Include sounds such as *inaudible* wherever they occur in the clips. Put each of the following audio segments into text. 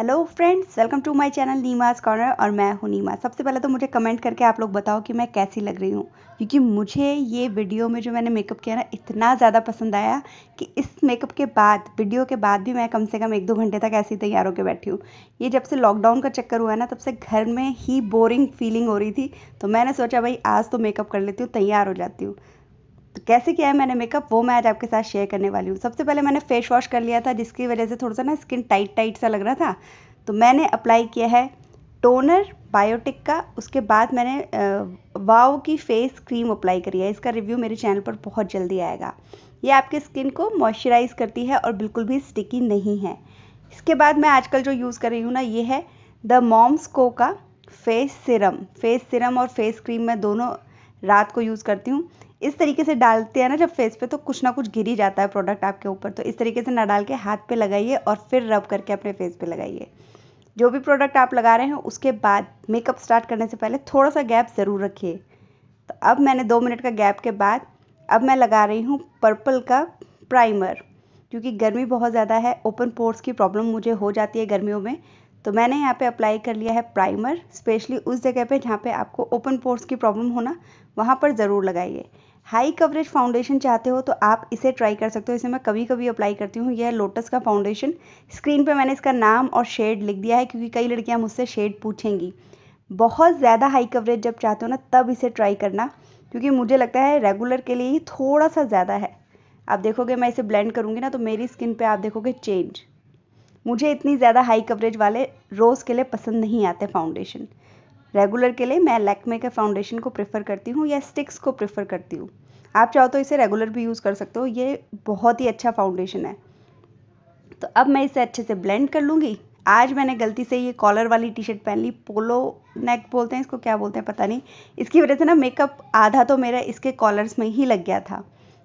hello friends welcome to my channel नीमाज corner और मैं हूं नीमा सबसे पहले तो मुझे कमेंट करके आप लोग बताओ कि मैं कैसी लग रही हूं क्योंकि मुझे ये वीडियो में जो मैंने मेकअप किया ना इतना ज़्यादा पसंद आया कि इस मेकअप के बाद वीडियो के बाद भी मैं कम से कम एक दो घंटे तक ऐसी तैयार होकर बैठी हूँ ये जब से लॉकडाउन का चक्कर हुआ ना तब से घर में ही बोरिंग फीलिंग हो रही थी तो मैंने सोचा भाई आज तो मेकअप कर लेती हूँ तैयार हो जाती हूँ तो कैसे किया है मैंने मेकअप वो मैं आज आपके साथ शेयर करने वाली हूँ सबसे पहले मैंने फेस वॉश कर लिया था जिसकी वजह से थोड़ा सा ना स्किन टाइट टाइट सा लग रहा था तो मैंने अप्लाई किया है टोनर बायोटिक का उसके बाद मैंने वाव की फेस क्रीम अप्लाई करी है इसका रिव्यू मेरे चैनल पर बहुत जल्दी आएगा ये आपके स्किन को मॉइस्चराइज करती है और बिल्कुल भी स्टिकी नहीं है इसके बाद मैं आजकल जो यूज़ कर रही हूँ ना ये है द मॉम्स को का फेस सिरम फेस सिरम और फेस क्रीम मैं दोनों रात को यूज़ करती हूँ इस तरीके से डालते हैं ना जब फेस पे तो कुछ ना कुछ गिर ही जाता है प्रोडक्ट आपके ऊपर तो इस तरीके से ना डाल के हाथ पे लगाइए और फिर रब करके अपने फेस पे लगाइए जो भी प्रोडक्ट आप लगा रहे हैं उसके बाद मेकअप स्टार्ट करने से पहले थोड़ा सा गैप ज़रूर रखिए तो अब मैंने दो मिनट का गैप के बाद अब मैं लगा रही हूँ पर्पल का प्राइमर क्योंकि गर्मी बहुत ज़्यादा है ओपन पोर्स की प्रॉब्लम मुझे हो जाती है गर्मियों में तो मैंने यहाँ पे अप्लाई कर लिया है प्राइमर स्पेशली उस जगह पे जहाँ पे आपको ओपन पोर्स की प्रॉब्लम होना वहाँ पर ज़रूर लगाइए हाई कवरेज फाउंडेशन चाहते हो तो आप इसे ट्राई कर सकते हो इसे मैं कभी कभी अप्लाई करती हूँ यह लोटस का फाउंडेशन स्क्रीन पे मैंने इसका नाम और शेड लिख दिया है क्योंकि कई लड़कियाँ मुझसे शेड पूछेंगी बहुत ज़्यादा हाई कवरेज जब चाहते हो ना तब इसे ट्राई करना क्योंकि मुझे लगता है रेगुलर के लिए ही थोड़ा सा ज़्यादा है आप देखोगे मैं इसे ब्लेंड करूँगी ना तो मेरी स्किन पे आप देखोगे चेंज मुझे इतनी ज़्यादा हाई कवरेज वाले रोज़ के लिए पसंद नहीं आते फाउंडेशन रेगुलर के लिए मैं लैकमे के फाउंडेशन को प्रेफर करती हूँ या स्टिक्स को प्रेफर करती हूँ आप चाहो तो इसे रेगुलर भी यूज़ कर सकते हो ये बहुत ही अच्छा फाउंडेशन है तो अब मैं इसे अच्छे से ब्लेंड कर लूँगी आज मैंने गलती से ये कॉलर वाली टी शर्ट पहन ली पोलो नेक बोलते हैं इसको क्या बोलते हैं पता नहीं इसकी वजह से ना मेकअप आधा तो मेरा इसके कॉलर्स में ही लग गया था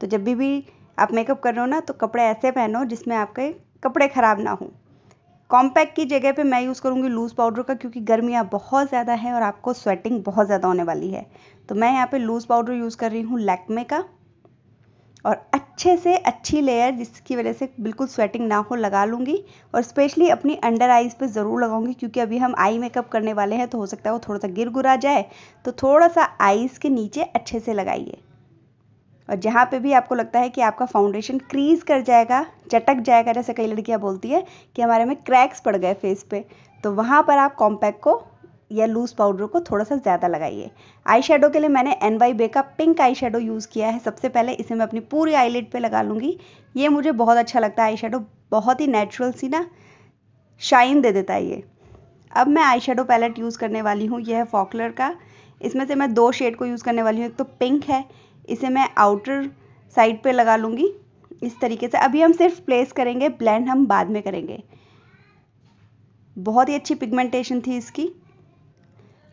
तो जब भी भी आप मेकअप कर रहे हो ना तो कपड़े ऐसे पहनो जिसमें आपके कपड़े ख़राब ना हों कॉम्पैक्ट की जगह पे मैं यूज़ करूँगी लूज़ पाउडर का क्योंकि गर्मियाँ बहुत ज़्यादा है और आपको स्वेटिंग बहुत ज़्यादा होने वाली है तो मैं यहाँ पे लूज़ पाउडर यूज़ कर रही हूँ लैक्मे का और अच्छे से अच्छी लेयर जिसकी वजह से बिल्कुल स्वेटिंग ना हो लगा लूँगी और स्पेशली अपनी अंडर आइज़ पर ज़रूर लगाऊंगी क्योंकि अभी हम आई मेकअप करने वाले हैं तो हो सकता है वो थोड़ा सा गिर गुरा जाए तो थोड़ा सा आइज़ के नीचे अच्छे से लगाइए और जहाँ पे भी आपको लगता है कि आपका फाउंडेशन क्रीज कर जाएगा चटक जाएगा जैसे कई लड़कियाँ बोलती है कि हमारे में क्रैक्स पड़ गए फेस पे तो वहाँ पर आप कॉम्पैक्ट को या लूज पाउडर को थोड़ा सा ज़्यादा लगाइए आई शेडो के लिए मैंने एन वाई बे का पिंक आई शेडो यूज़ किया है सबसे पहले इसे मैं अपनी पूरी आईलिड पे लगा लूँगी ये मुझे बहुत अच्छा लगता है आई शेडो बहुत ही नेचुरल सी ना शाइन दे देता है ये अब मैं आई शेडो पैलेट यूज़ करने वाली हूँ यह है फॉकलर का इसमें से मैं दो शेड को यूज़ करने वाली हूँ एक तो पिंक है इसे मैं आउटर साइड पे लगा लूँगी इस तरीके से अभी हम सिर्फ प्लेस करेंगे ब्लेंड हम बाद में करेंगे बहुत ही अच्छी पिगमेंटेशन थी इसकी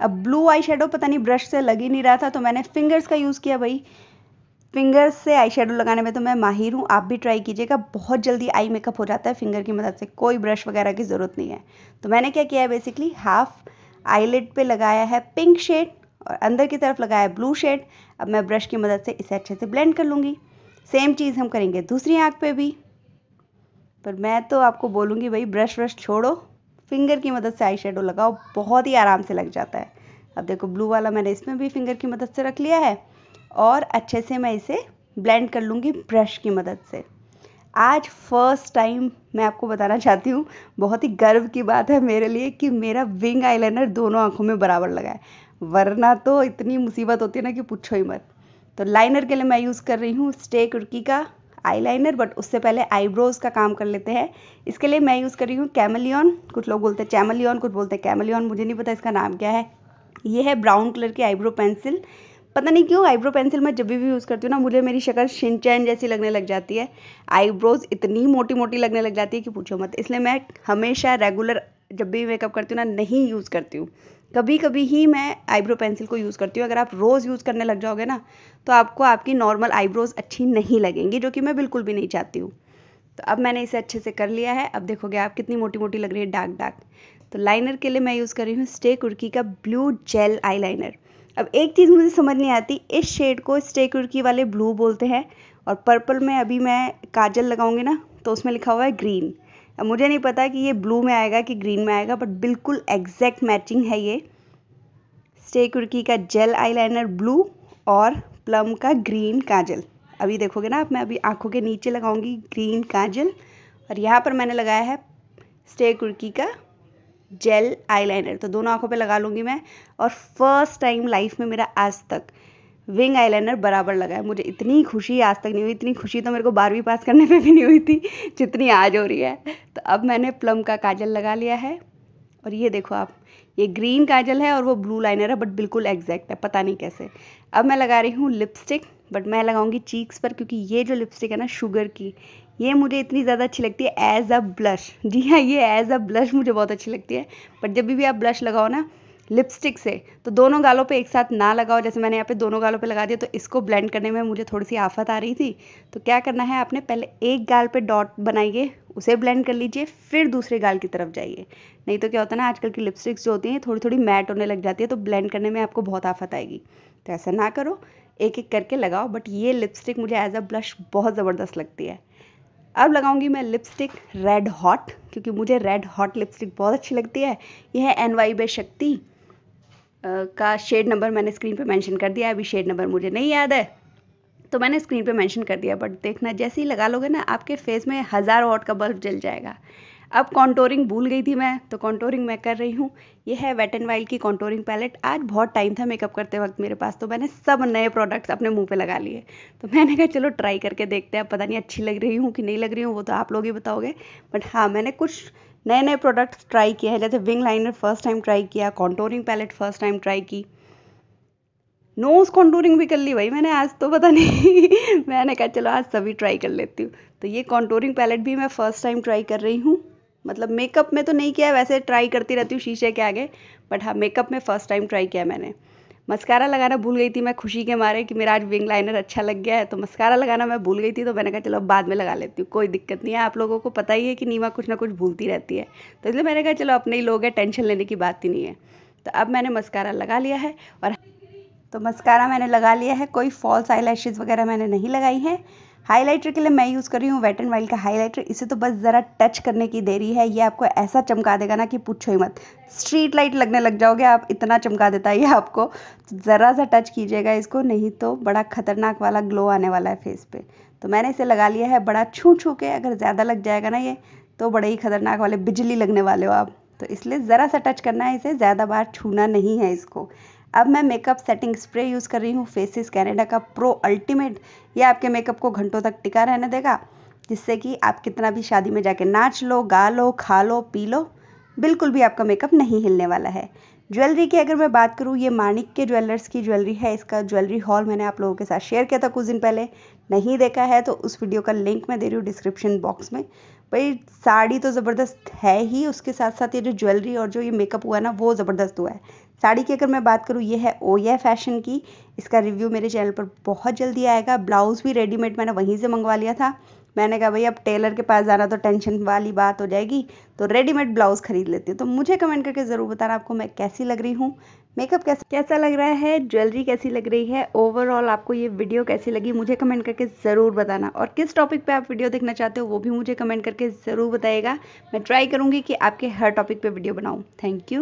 अब ब्लू आई शेडो पता नहीं ब्रश से लग ही नहीं रहा था तो मैंने फिंगर्स का यूज़ किया भाई फिंगर्स से आई शेडो लगाने में तो मैं माहिर हूँ आप भी ट्राई कीजिएगा बहुत जल्दी आई मेकअप हो जाता है फिंगर की मदद से कोई ब्रश वगैरह की ज़रूरत नहीं है तो मैंने क्या किया है बेसिकली हाफ आईलेट पे लगाया है पिंक शेड और अंदर की तरफ लगाया ब्लू शेड अब मैं ब्रश की मदद से इसे अच्छे से ब्लेंड कर लूँगी सेम चीज़ हम करेंगे दूसरी आँख पर भी पर मैं तो आपको बोलूँगी भाई ब्रश व्रश छोड़ो फिंगर की मदद से आई शेडो लगाओ बहुत ही आराम से लग जाता है अब देखो ब्लू वाला मैंने इसमें भी फिंगर की मदद से रख लिया है और अच्छे से मैं इसे ब्लेंड कर लूँगी ब्रश की मदद से आज फर्स्ट टाइम मैं आपको बताना चाहती हूँ बहुत ही गर्व की बात है मेरे लिए कि मेरा विंग आईलाइनर दोनों आँखों में बराबर लगा है वरना तो इतनी मुसीबत होती है ना कि पूछो ही मत तो लाइनर के लिए मैं यूज़ कर रही हूँ स्टे कुर्की का आईलाइनर बट उससे पहले आईब्रोज का काम कर लेते हैं इसके लिए मैं यूज़ कर रही हूँ कैमलियन कुछ लोग बोलते हैं चैमलियन कुछ बोलते हैं कैमलियन मुझे नहीं पता इसका नाम क्या है ये है ब्राउन कलर की आईब्रो पेंसिल पता नहीं क्यों आईब्रो पेंसिल मैं जब भी यूज़ करती हूँ ना मुझे मेरी शक्ल शिनचैन जैसी लगने लग जाती है आईब्रोज इतनी मोटी मोटी लगने लग जाती है कि पूछो मत इसलिए मैं हमेशा रेगुलर जब भी मेकअप करती हूँ ना नहीं यूज़ करती हूँ कभी कभी ही मैं आईब्रो पेंसिल को यूज़ करती हूँ अगर आप रोज़ यूज़ करने लग जाओगे ना तो आपको आपकी नॉर्मल आईब्रोज़ अच्छी नहीं लगेंगी जो कि मैं बिल्कुल भी नहीं चाहती हूँ तो अब मैंने इसे अच्छे से कर लिया है अब देखोगे आप कितनी मोटी मोटी लग रही है डार्क डार्क तो लाइनर के लिए मैं यूज़ कर रही हूँ स्टे कुर्की का ब्लू जेल आई अब एक चीज़ मुझे समझ नहीं आती इस शेड को स्टे कुर्की वाले ब्लू बोलते हैं और पर्पल में अभी मैं काजल लगाऊंगी ना तो उसमें लिखा हुआ है ग्रीन मुझे नहीं पता कि ये ब्लू में आएगा कि ग्रीन में आएगा बट बिल्कुल एग्जैक्ट मैचिंग है ये स्टे कुर्की का जेल आईलाइनर ब्लू और प्लम का ग्रीन काजल अभी देखोगे ना आप मैं अभी आंखों के नीचे लगाऊंगी ग्रीन काजल और यहाँ पर मैंने लगाया है स्टे कुर्की का जेल आईलाइनर तो दोनों आंखों पे लगा लूँगी मैं और फर्स्ट टाइम लाइफ में मेरा आज तक विंग आईलाइनर बराबर लगा है मुझे इतनी खुशी आज तक नहीं हुई इतनी खुशी तो मेरे को बारहवीं पास करने पे भी नहीं हुई थी जितनी आज हो रही है तो अब मैंने प्लम का काजल लगा लिया है और ये देखो आप ये ग्रीन काजल है और वो ब्लू लाइनर है बट बिल्कुल एग्जैक्ट है पता नहीं कैसे अब मैं लगा रही हूँ लिपस्टिक बट मैं लगाऊंगी चीक्स पर क्योंकि ये जो लिपस्टिक है ना शुगर की ये मुझे इतनी ज़्यादा अच्छी लगती है एज अ ब्लश जी हाँ ये एज अ ब्लश मुझे बहुत अच्छी लगती है बट जब भी आप ब्लश लगाओ ना लिपस्टिक से तो दोनों गालों पे एक साथ ना लगाओ जैसे मैंने यहाँ पे दोनों गालों पे लगा दिया तो इसको ब्लेंड करने में मुझे थोड़ी सी आफत आ रही थी तो क्या करना है आपने पहले एक गाल पे डॉट बनाइए उसे ब्लेंड कर लीजिए फिर दूसरे गाल की तरफ जाइए नहीं तो क्या होता है ना आजकल की लिपस्टिक्स जो होती हैं थोड़ी थोड़ी मैट होने लग जाती है तो ब्लेंड करने में आपको बहुत आफत आएगी तो ऐसा ना करो एक एक करके लगाओ बट ये लिपस्टिक मुझे एज अ ब्लश बहुत ज़बरदस्त लगती है अब लगाऊंगी मैं लिपस्टिक रेड हॉट क्योंकि मुझे रेड हॉट लिपस्टिक बहुत अच्छी लगती है यह है एन वाई बे शक्ति का शेड नंबर मैंने स्क्रीन पे मेंशन कर दिया अभी शेड नंबर मुझे नहीं याद है तो मैंने स्क्रीन पे मेंशन कर दिया बट देखना जैसे ही लगा लोगे ना आपके फेस में हज़ार वॉट का बल्ब जल जाएगा अब कॉन्टोरिंग भूल गई थी मैं तो कॉन्टोरिंग मैं कर रही हूँ ये है वेट एंड वाइल्ड की कॉन्टोरिंग पैलेट आज बहुत टाइम था मेकअप करते वक्त मेरे पास तो मैंने सब नए प्रोडक्ट्स अपने मुंह पे लगा लिए तो मैंने कहा चलो ट्राई करके देखते हैं पता नहीं अच्छी लग रही हूँ कि नहीं लग रही हूँ वो तो आप लोग ही बताओगे बट हाँ मैंने कुछ नए नए प्रोडक्ट्स ट्राई किए हैं जैसे wing liner first time try किया contouring palette first time try की नोज कॉन्टोरिंग भी कर ली भाई मैंने आज तो पता नहीं *laughs* मैंने कहा चलो आज सभी ट्राई कर लेती हूँ तो ये कॉन्टोरिंग पैलेट भी मैं फ़र्स्ट टाइम ट्राई कर रही हूँ मतलब मेकअप में तो नहीं किया वैसे ट्राई करती रहती हूँ शीशे के आगे बट हाँ मेकअप में फ़र्स्ट टाइम ट्राई किया मैंने मस्कारा लगाना भूल गई थी मैं खुशी के मारे कि मेरा आज विंग लाइनर अच्छा लग गया है तो मस्कारा लगाना मैं भूल गई थी तो मैंने कहा चलो बाद में लगा लेती हूँ कोई दिक्कत नहीं है आप लोगों को पता ही है कि नीमा कुछ ना कुछ भूलती रहती है तो इसलिए मैंने कहा चलो अपने ही लोग हैं टेंशन लेने की बात ही नहीं है तो अब मैंने मस्कारा लगा लिया है और तो मस्कारा मैंने लगा लिया है कोई फॉल्स आई वगैरह मैंने नहीं लगाई हैं हाईलाइटर के लिए मैं यूज़ कर रही हूँ वेट एंड वाइल्ड का हाईलाइटर इसे तो बस ज़रा टच करने की देरी है ये आपको ऐसा चमका देगा ना कि पूछो ही मत स्ट्रीट लाइट लगने लग जाओगे आप इतना चमका देता है ये आपको तो ज़रा सा टच कीजिएगा इसको नहीं तो बड़ा खतरनाक वाला ग्लो आने वाला है फेस पे तो मैंने इसे लगा लिया है बड़ा छू छू के अगर ज़्यादा लग जाएगा ना ये तो बड़े ही खतरनाक वाले बिजली लगने वाले हो आप तो इसलिए ज़रा सा टच करना है इसे ज़्यादा बार छूना नहीं है इसको अब मैं मेकअप सेटिंग स्प्रे यूज़ कर रही हूँ फेसिस कैनेडा का प्रो अल्टीमेट ये आपके मेकअप को घंटों तक टिका रहने देगा जिससे कि आप कितना भी शादी में जाके नाच लो गा लो खा लो पी लो बिल्कुल भी आपका मेकअप नहीं हिलने वाला है ज्वेलरी की अगर मैं बात करूँ ये माणिक के ज्वेलर्स की ज्वेलरी है इसका ज्वेलरी हॉल मैंने आप लोगों के साथ शेयर किया था कुछ दिन पहले नहीं देखा है तो उस वीडियो का लिंक मैं दे रही हूँ डिस्क्रिप्शन बॉक्स में भाई साड़ी तो ज़बरदस्त है ही उसके साथ साथ ये जो ज्वेलरी और जो ये मेकअप हुआ ना वो ज़बरदस्त हुआ है साड़ी की अगर मैं बात करूँ ये है ओया फैशन की इसका रिव्यू मेरे चैनल पर बहुत जल्दी आएगा ब्लाउज़ भी रेडीमेड मैंने वहीं से मंगवा लिया था मैंने कहा भाई अब टेलर के पास जाना तो टेंशन वाली बात हो जाएगी तो रेडीमेड ब्लाउज़ खरीद लेती हूँ तो मुझे कमेंट करके ज़रूर बताना आपको मैं कैसी लग रही हूँ मेकअप कैसा कैसा लग रहा है ज्वेलरी कैसी लग रही है ओवरऑल आपको ये वीडियो कैसी लगी मुझे कमेंट करके ज़रूर बताना और किस टॉपिक पे आप वीडियो देखना चाहते हो वो भी मुझे कमेंट करके ज़रूर बताएगा मैं ट्राई करूँगी कि आपके हर टॉपिक पे वीडियो बनाऊँ थैंक यू